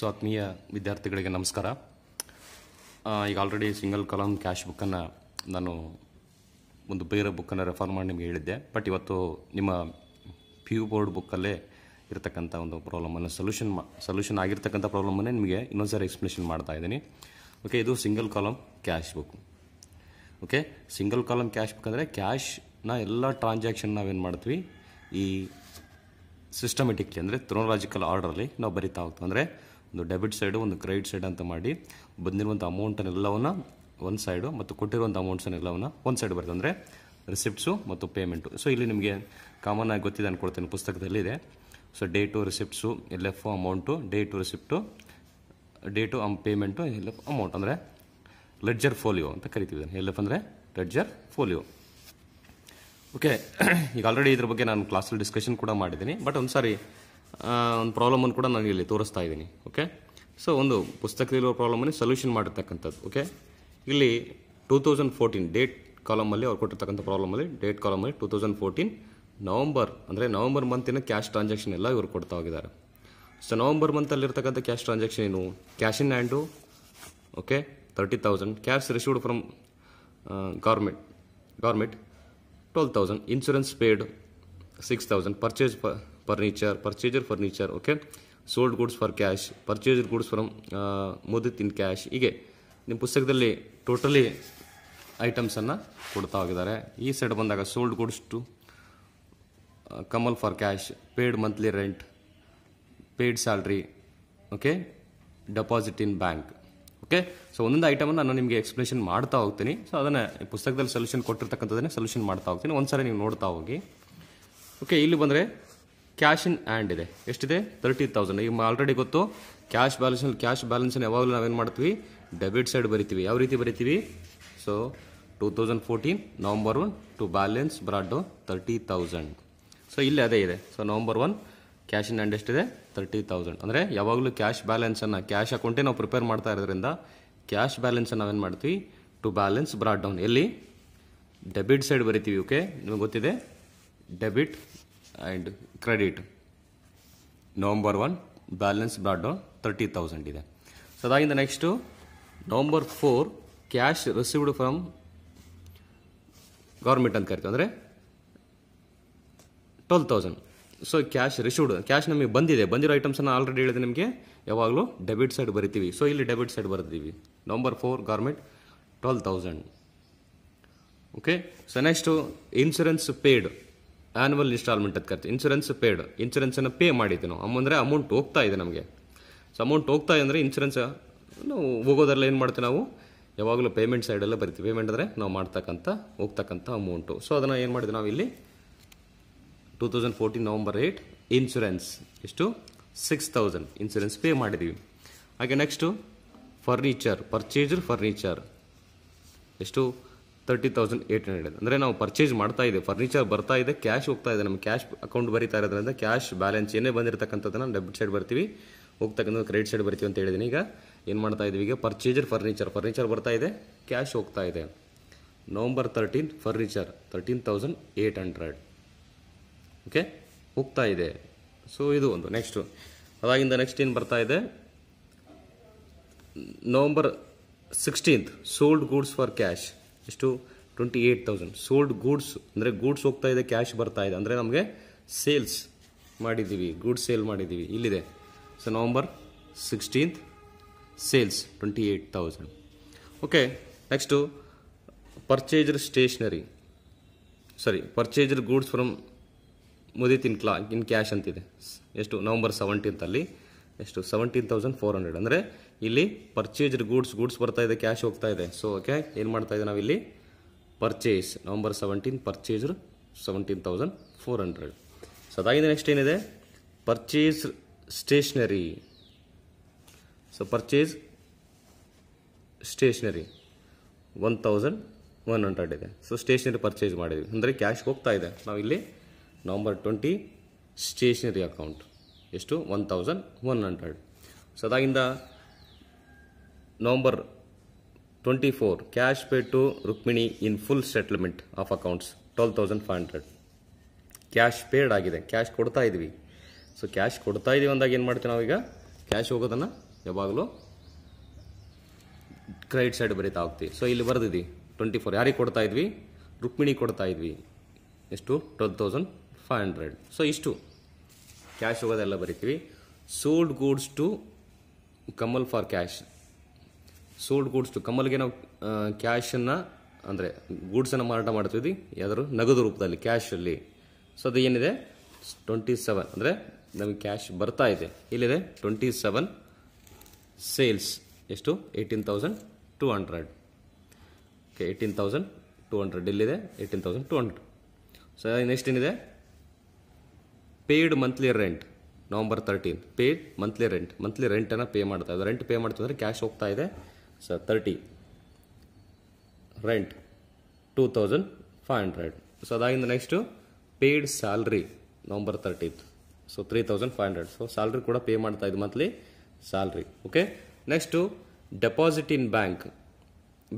so ಆತ್ಮೀಯ ವಿದ್ಯಾರ್ಥಿಗಳಿಗೆ ನಮಸ್ಕಾರ ಈಗ ಆಲ್ರೆಡಿ ಸಿಂಗಲ್ ಕಾಲಮ್ ಕ್ಯಾಶ್ ಬುಕ್ಕನ್ನು ನಾನು ಒಂದು ಬೇರೆ ಬುಕ್ಕನ್ನು ರೆಫರ್ ಮಾಡಿ ನಿಮಗೆ ಹೇಳಿದ್ದೆ ಬಟ್ ಇವತ್ತು ನಿಮ್ಮ ಪ್ಯೂ ಬೋರ್ಡ್ ಬುಕ್ಕಲ್ಲೇ ಇರತಕ್ಕಂಥ ಒಂದು ಪ್ರಾಬ್ಲಮನ್ನು ಸೊಲ್ಯೂಷನ್ ಮಾ ಸೊಲ್ಯೂಷನ್ ಆಗಿರ್ತಕ್ಕಂಥ ಪ್ರಾಬ್ಲಮನ್ನೇ ನಿಮಗೆ ಇನ್ನೊಂದು ಸಾರಿ ಎಕ್ಸ್ಪ್ಲನೇಷನ್ ಮಾಡ್ತಾ ಇದ್ದೀನಿ ಓಕೆ ಇದು single column cash book okay single column cash book ಅಂದರೆ ಕ್ಯಾಶ್ನ ಎಲ್ಲ ಟ್ರಾನ್ಸಾಕ್ಷನ್ ನಾವೇನು ಮಾಡ್ತೀವಿ ಈ ಸಿಸ್ಟಮೆಟಿಕ್ಲಿ ಅಂದರೆ ಥ್ರೋನಾಲಜಿಕಲ್ ಆರ್ಡ್ರಲ್ಲಿ ನಾವು ಬರಿತಾ ಹೋಗ್ತೀವಿ ಅಂದರೆ ಒಂದು ಡೆಬಿಟ್ ಸೈಡು ಒಂದು ಕ್ರೆಡಿಟ್ ಸೈಡ್ ಅಂತ ಮಾಡಿ ಬಂದಿರುವಂಥ ಅಮೌಂಟನ್ನೆಲ್ಲವನ್ನು ಒಂದು ಸೈಡು ಮತ್ತು ಕೊಟ್ಟಿರುವಂಥ ಎಲ್ಲವನ್ನ ಒಂದು ಸೈಡ್ ಬರ್ತದೆ ಅಂದರೆ ರಿಸಿಪ್ಟ್ಸು ಮತ್ತು ಪೇಮೆಂಟು ಸೊ ಇಲ್ಲಿ ನಿಮಗೆ ಕಾಮನ್ ಆಗಿ ಗೊತ್ತಿದೆ ಪುಸ್ತಕದಲ್ಲಿ ಇದೆ so date receipts L F amount date receipt date um payment L F amount ಅಂದರೆ ಲೆಡ್ಜರ್ ಫೋಲಿಯೋ ಅಂತ ಕರಿತೀವಿ ಎಲ್ ಎಫ್ ಅಂದರೆ ಲೆಡ್ಜರ್ ಫೋಲಿಯೋ ಓಕೆ ಈಗ ಆಲ್ರೆಡಿ ಇದ್ರ ಬಗ್ಗೆ ನಾನು ಕ್ಲಾಸಲ್ಲಿ ಡಿಸ್ಕಷನ್ ಕೂಡ ಮಾಡಿದ್ದೀನಿ ಬಟ್ ಒಂದು ಸಾರಿ ಒಂದು ಪ್ರಾಬ್ಲಮನ್ನು ಕೂಡ ನಾನು ಇಲ್ಲಿ ತೋರಿಸ್ತಾ ಇದ್ದೀನಿ ಓಕೆ ಸೊ ಒಂದು ಪುಸ್ತಕದಲ್ಲಿರೋ ಪ್ರಾಬ್ಲಮಲ್ಲಿ ಸೊಲ್ಯೂಷನ್ ಮಾಡಿರ್ತಕ್ಕಂಥದ್ದು ಓಕೆ ಇಲ್ಲಿ ಟೂ ತೌಸಂಡ್ ಫೋರ್ಟೀನ್ ಡೇಟ್ ಕಾಲಮಲ್ಲಿ ಅವ್ರು ಕೊಟ್ಟಿರ್ತಕ್ಕಂಥ ಪ್ರಾಬ್ಲಮಲ್ಲಿ ಡೇಟ್ ಕಾಲಮಲ್ಲಿ ಟೂ ತೌಸಂಡ್ ಫೋರ್ಟೀನ್ ನವಂಬರ್ ಅಂದರೆ ನವಂಬರ್ ಮಂತಿನ ಕ್ಯಾಶ್ ಟ್ರಾನ್ಸಾಕ್ಷನ್ ಎಲ್ಲ ಇವರು ಕೊಡ್ತಾ ಹೋಗಿದ್ದಾರೆ ಸೊ ನವಂಬರ್ ಮಂತಲ್ಲಿರ್ತಕ್ಕಂಥ ಕ್ಯಾಶ್ ಟ್ರಾನ್ಸಾಕ್ಷನ್ ಏನು cash in hand okay thirty thousand cash received from government government twelve thousand insurance paid six thousand purchase furniture purchaser furniture okay sold goods for cash purchase goods from Mudit in cash ಹೀಗೆ ನಿಮ್ಮ ಪುಸ್ತಕದಲ್ಲಿ totally ಐಟಮ್ಸನ್ನು ಕೊಡ್ತಾ ಹೋಗಿದ್ದಾರೆ ಈ side ಬಂದಾಗ sold goods to Kamal for cash paid monthly rent paid salary okay deposit in bank okay so ಒಂದೊಂದು ಐಟಮನ್ನು ನಾನು ನಿಮಗೆ ಎಕ್ಸ್ಪ್ಲೇಷನ್ ಮಾಡ್ತಾ ಹೋಗ್ತೀನಿ ಸೊ ಅದನ್ನು ಪುಸ್ತಕದಲ್ಲಿ ಸೊಲ್ಯೂಷನ್ ಕೊಟ್ಟಿರ್ತಕ್ಕಂಥದ್ದನ್ನೇ ಸೊಲ್ಯೂಷನ್ ಮಾಡ್ತಾ ಹೋಗ್ತೀನಿ ಒಂದು ಸಾರಿ ನೀವು ನೋಡ್ತಾ ಹೋಗಿ ಓಕೆ ಇಲ್ಲಿ ಬಂದರೆ ಕ್ಯಾಶ್ ಇನ್ ಆ್ಯಂಡ್ ಇದೆ ಎಷ್ಟಿದೆ ತರ್ಟಿ ತೌಸಂಡ್ ಈಗ ಆಲ್ರೆಡಿ ಗೊತ್ತು ಕ್ಯಾಶ್ ಬ್ಯಾಲೆನ್ಸಲ್ಲಿ ಕ್ಯಾಶ್ ಬ್ಯಾಲೆನ್ಸನ್ನು ಯಾವಾಗಲೂ ನಾವೇನು ಮಾಡ್ತೀವಿ ಡೆಬಿಟ್ ಸೈಡ್ ಬರಿತೀವಿ ಯಾವ ರೀತಿ ಬರಿತೀವಿ so two thousand fourteen November one to balance brought down thirty thousand so ಇಲ್ಲಿ ಅದೇ ಇದೆ so November one cash in hand ಎಷ್ಟಿದೆ ತರ್ಟಿ ತೌಸಂಡ್ ಅಂದರೆ ಯಾವಾಗಲೂ ಕ್ಯಾಶ್ ಬ್ಯಾಲೆನ್ಸನ್ನು ಕ್ಯಾಶ್ ಅಕೌಂಟೇ ನಾವು ಪ್ರಿಪೇರ್ ಮಾಡ್ತಾ ಇರೋದ್ರಿಂದ ಕ್ಯಾಶ್ ಬ್ಯಾಲೆನ್ಸನ್ನು ನಾವೇನು ಮಾಡ್ತೀವಿ ಟು ಬ್ಯಾಲೆನ್ಸ್ ಬ್ರಾಡ್ ಡೌನ್ ಎಲ್ಲಿ ಡೆಬಿಟ್ ಸೈಡ್ ಬರಿತೀವಿ ಓಕೆ ನಿಮಗೆ ಗೊತ್ತಿದೆ debit and credit November one balance brought thirty thousand ಇದೆ ಸೊ ಅದಾಗಿಂದ next November four cash received from government ಅಂತ ಕರಿತೀವಿ ಅಂದರೆ twelve thousand so cash received cash ನಮಗೆ ಬಂದಿದೆ ಬಂದಿರೋ ಐಟಮ್ಸನ್ನು ಆಲ್ರೆಡಿ ಹೇಳಿದೆ ನಿಮಗೆ ಯಾವಾಗಲೂ ಡೆಬಿಟ್ ಸೈಡ್ ಬರಿತೀವಿ ಸೊ ಇಲ್ಲಿ ಡೆಬಿಟ್ ಸೈಡ್ ಬರ್ತೀವಿ November four government twelve thousand okay so next insurance paid annual instalment ಅಂತ ಕರ್ತೀವಿ ಇನ್ಸೂರೆನ್ಸ್ ಪೇಡ್ ಇನ್ಸೂರೆನ್ಸನ್ನು ಪೇ ಮಾಡಿದ್ದೆ ನಾವು ಅಮ್ಮಂದರೆ ಅಮೌಂಟ್ ಹೋಗ್ತಾ ಇದೆ ನಮಗೆ ಸೊ ಅಮೌಂಟ್ ಹೋಗ್ತಾ ಇದೆ ಅಂದರೆ ಇನ್ಸೂರೆನ್ಸ್ ನಾವು ಹೋಗೋದ್ರಲ್ಲಿ ಏನು ಮಾಡ್ತೀವಿ ನಾವು ಯಾವಾಗಲೂ ಪೇಮೆಂಟ್ ಸೈಡೆಲ್ಲ ಬರಿತೀವಿ ಪೇಮೆಂಟ್ ಅಂದರೆ ನಾವು ಮಾಡ್ತಕ್ಕಂಥ ಹೋಗ್ತಕ್ಕಂಥ ಅಮೌಂಟು ಸೊ ಅದನ್ನು ಏನು ಮಾಡಿದ್ವಿ ನಾವು ಇಲ್ಲಿ two thousand fourteen November eight insurance ಎಷ್ಟು ಸಿಕ್ಸ್ ತೌಸಂಡ್ ಇನ್ಸೂರೆನ್ಸ್ ಪೇ ಮಾಡಿದ್ದೀವಿ ಹಾಗೆ ನೆಕ್ಸ್ಟು ಫರ್ನಿಚರ್ ಪರ್ಚೇಸ್ಡ್ ಫರ್ನಿಚರ್ ಎಷ್ಟು ತರ್ಟಿ ತೌಸಂಡ್ ಏಯ್ಟ್ ಹಂಡ್ರೆಡ್ ಅಂದರೆ ನಾವು ಪರ್ಚೇಸ್ ಮಾಡ್ತಾ ಇದೆ ಫರ್ನಿಚರ್ ಬರ್ತಾ ಇದೆ ಕ್ಯಾಶ್ ಹೋಗ್ತಾ ಇದೆ ನಮ್ಮ ಕ್ಯಾಶ್ ಅಕೌಂಟ್ ಬರೀತಾ ಇರೋದ್ರಿಂದ ಕ್ಯಾಶ್ ಬ್ಯಾಲೆನ್ಸ್ ಏನೇ ಬಂದಿರತಕ್ಕಂಥದ್ದನ್ನು ಡೆಬಿಟ್ ಸೈಡ್ ಬರ್ತೀವಿ ಹೋಗ್ತಕ್ಕಂಥ ಕ್ರೆಡಿಟ್ ಸೈಡ್ ಬರ್ತೀವಿ ಅಂತ ಹೇಳಿದ್ದೀನಿ ಈಗ ಏನು ಮಾಡ್ತಾ ಇದ್ದೀವಿ ಈಗ ಪರ್ಚೇಜರ್ ಫರ್ನಿಚರ್ ಫರ್ನಿಚರ್ ಬರ್ತಾ ಇದೆ ಕ್ಯಾಶ್ ಹೋಗ್ತಾ ಇದೆ November thirteen furniture thirteen thousand eight hundred okay ಹೋಗ್ತಾ ಇದೆ ಸೊ ಇದು ಒಂದು ನೆಕ್ಸ್ಟು ಅದಾಗಿಂದ ನೆಕ್ಸ್ಟ್ ಏನು ಬರ್ತಾ ಇದೆ November sixteenth sold goods for cash ಎಷ್ಟು twenty eight thousand sold goods ಅಂದರೆ ಗೂಡ್ಸ್ ಹೋಗ್ತಾ ಇದೆ ಕ್ಯಾಶ್ ಬರ್ತಾ ಇದೆ ಅಂದರೆ ನಮಗೆ ಸೇಲ್ಸ್ ಮಾಡಿದ್ದೀವಿ ಗೂಡ್ಸ್ ಸೇಲ್ ಮಾಡಿದ್ದೀವಿ ಇಲ್ಲಿದೆ so November sixteenth sales twenty eight thousand okay next purchaser stationery sorry purchaser goods from ಮುದಿತಿನ್ ಕ್ಲಾ ಇನ್ ಕ್ಯಾಶ್ ಅಂತಿದೆ ಎಷ್ಟು ನವಂಬರ್ ಸೆವೆಂಟೀನ್ತಲ್ಲಿ ಎಷ್ಟು ಸೆವೆಂಟೀನ್ ತೌಸಂಡ್ ಫೋರ್ ಹಂಡ್ರೆಡ್ ಅಂದರೆ ಇಲ್ಲಿ ಪರ್ಚೇಸ್ಡ್ ಗೂಡ್ಸ್ ಗೂಡ್ಸ್ ಬರ್ತಾ ಇದೆ ಕ್ಯಾಶ್ ಹೋಗ್ತಾ ಇದೆ ಸೊ ಓಕೆ ಏನು ಮಾಡ್ತಾ ಇದೆ ನಾವಿಲ್ಲಿ purchase November seventeen purchased seventeen thousand four hundred so ಅದಾಗಿದೆ ನೆಕ್ಸ್ಟ್ ಏನಿದೆ purchase stationery so purchase stationery one thousand one hundred ಇದೆ ಸೊ ಸ್ಟೇಷ್ನರಿ ಪರ್ಚೇಸ್ ಮಾಡಿದ್ವಿ ಅಂದರೆ ಕ್ಯಾಶ್ ಹೋಗ್ತಾ ಇದೆ ನಾವಿಲ್ಲಿ ನವಂಬರ್ ಟ್ವೆಂಟಿ ಸ್ಟೇಷ್ನರಿ ಅಕೌಂಟ್ ಎಷ್ಟು one thousand one hundred so ಅದಾಗಿಂದ November twenty four cash pay to Rukmini in full settlement of accounts twelve thousand five hundred cash paid ಆಗಿದೆ cash ಕೊಡ್ತಾ ಇದ್ವಿ ಸೊ ಕ್ಯಾಶ್ ಕೊಡ್ತಾ ಇದೀವಿ ಅಂದಾಗ ಏನು ಮಾಡ್ತೀವಿ ನಾವೀಗ ಕ್ಯಾಶ್ ಹೋಗೋದನ್ನು ಯಾವಾಗಲೂ ಕ್ರೆಡಿಟ್ ಸೈಡ್ ಬರೀತಾ ಹೋಗ್ತೀವಿ ಸೊ ಇಲ್ಲಿ ಬರೆದಿದ್ವಿ ಟ್ವೆಂಟಿ ಫೋರ್ ಯಾರಿಗೆ ಕೊಡ್ತಾ ಇದ್ವಿ ರುಕ್ಮಿಣಿ ಕೊಡ್ತಾ ಇದ್ವಿ ಎಷ್ಟು twelve thousand five hundred so ಇಷ್ಟು ಕ್ಯಾಶ್ ಹೋಗೋದೆಲ್ಲ ಬರಿತೀವಿ sold goods to Kamal for cash sold goods to ಕಮಲ್ಗೆ ನಾವು ಕ್ಯಾಶನ್ನು ಅಂದರೆ ಗೂಡ್ಸನ್ನು ಮಾರಾಟ ಮಾಡ್ತಿದ್ವಿ ಯಾವ್ದಾದ್ರು ನಗದು ರೂಪದಲ್ಲಿ ಕ್ಯಾಶಲ್ಲಿ ಸೊ ಅದು ಏನಿದೆ ಟ್ವೆಂಟಿ ಸೆವೆನ್ ಅಂದರೆ ನಮಗೆ ಕ್ಯಾಶ್ ಬರ್ತಾ ಇದೆ ಇಲ್ಲಿದೆ ಟ್ವೆಂಟಿ ಸೆವೆನ್ ಸೇಲ್ಸ್ ಎಷ್ಟು eighteen thousand two hundred okay eighteen thousand two hundred ಇಲ್ಲಿದೆ eighteen thousand two hundred so next ಏನಿದೆ paid monthly rent November thirteen paid monthly rent monthly ರೆಂಟನ್ನು ಪೇ ಮಾಡ್ತಾ ಇದೆ ರೆಂಟ್ ಪೇ ಮಾಡ್ತಂದ್ರೆ ಕ್ಯಾಶ್ ಹೋಗ್ತಾ ಇದೆ sir thirty rent two thousand five hundred so ಅದಾಗಿಂದ next paid salary November thirtieth so three thousand five hundred so salary ಕೂಡ pay ಮಾಡ್ತಾ ಇದೆ monthly salary okay next deposit in bank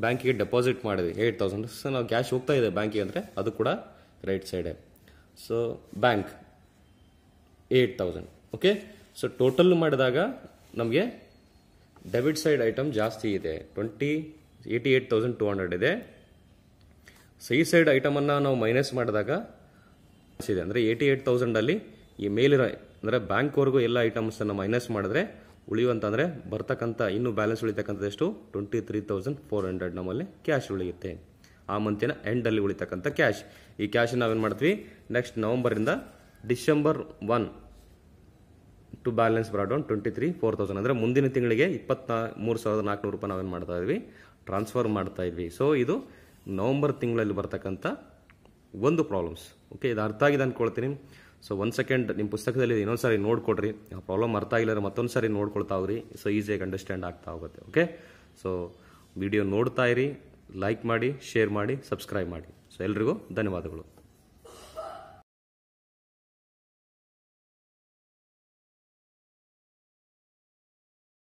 ಬ್ಯಾಂಕಿಗೆ deposit ಮಾಡಿದ್ವಿ eight thousand so ನಾವು cash ಹೋಗ್ತಾ ಇದೆ ಬ್ಯಾಂಕಿಗೆ ಅಂದರೆ ಅದು ಕೂಡ ರೈಟ್ ಸೈಡೆ so bank eight thousand okay so total ಮಾಡಿದಾಗ ನಮಗೆ ಡೆಬಿಟ್ ಸೈಡ್ ಐಟಮ್ ಜಾಸ್ತಿ ಇದೆ twenty eighty eight thousand two hundred ಇದೆ ಸೈ ಈ ಸೈಡ್ ಐಟಮನ್ನು ನಾವು ಮೈನಸ್ ಮಾಡಿದಾಗ ಇದೆ ಅಂದರೆ ಏಯ್ಟಿ ಏಟ್ ತೌಸಂಡಲ್ಲಿ ಈ ಮೇಲಿರೋ ಅಂದರೆ ಬ್ಯಾಂಕ್ವರೆಗೂ ಎಲ್ಲ ಐಟಮ್ಸನ್ನು ಮೈನಸ್ ಮಾಡಿದ್ರೆ ಉಳಿಯುವಂತಂದರೆ ಬರ್ತಕ್ಕಂಥ ಇನ್ನೂ ಬ್ಯಾಲೆನ್ಸ್ ಉಳಿತಕ್ಕಂಥದ್ದೆಷ್ಟು twenty three thousand four hundred ನಮ್ಮಲ್ಲಿ ಕ್ಯಾಶ್ ಉಳಿಯುತ್ತೆ ಆ ಮಂತಿನ ಎಂಡಲ್ಲಿ ಉಳಿತಕ್ಕಂಥ ಕ್ಯಾಶ್ ಈ ಕ್ಯಾಶ್ ನಾವೇನು ಮಾಡ್ತೀವಿ ನೆಕ್ಸ್ಟ್ ನವಂಬರಿಂದ December one to balance brought down twenty three four thousand ಅಂದರೆ ಮುಂದಿನ ತಿಂಗಳಿಗೆ ಇಪ್ಪತ್ತ ಮೂರು ಸಾವಿರದ ನಾಲ್ಕುನೂರು ರೂಪಾಯಿ ನಾವೇನು ಮಾಡ್ತಾ ಇದ್ವಿ ಟ್ರಾನ್ಸ್ಫರ್ ಮಾಡ್ತಾ ಇದ್ವಿ ಸೊ ಇದು ನವಂಬರ್ ತಿಂಗಳಲ್ಲಿ ಬರ್ತಕ್ಕಂಥ ಒಂದು ಪ್ರಾಬ್ಲಮ್ಸ್ ಓಕೆ ಇದು ಅರ್ಥ ಆಗಿದೆ ಅಂದ್ಕೊಳ್ತೀನಿ ಸೊ ಒಂದು ಸೆಕೆಂಡ್ ನಿಮ್ಮ ಪುಸ್ತಕದಲ್ಲಿ ಇನ್ನೊಂದು ಸಾರಿ ನೋಡ್ಕೊಡ್ರಿ ಆ ಪ್ರಾಬ್ಲಮ್ ಅರ್ಥ ಆಗಿಲ್ಲ ಮತ್ತೊಂದು ಸಾರಿ ನೋಡ್ಕೊಳ್ತಾ ಹೋಗ್ರಿ ಸೊ ಈಸಿಯಾಗಿ ಅಂಡರ್ಸ್ಟ್ಯಾಂಡ್ ಆಗ್ತಾ ಹೋಗುತ್ತೆ ಓಕೆ ಸೊ ವಿಡಿಯೋ ನೋಡ್ತಾ ಇರಿ ಲೈಕ್ ಮಾಡಿ ಶೇರ್ ಮಾಡಿ ಸಬ್ಸ್ಕ್ರೈಬ್ ಮಾಡಿ ಸೊ ಎಲ್ರಿಗೂ ಧನ್ಯವಾದಗಳು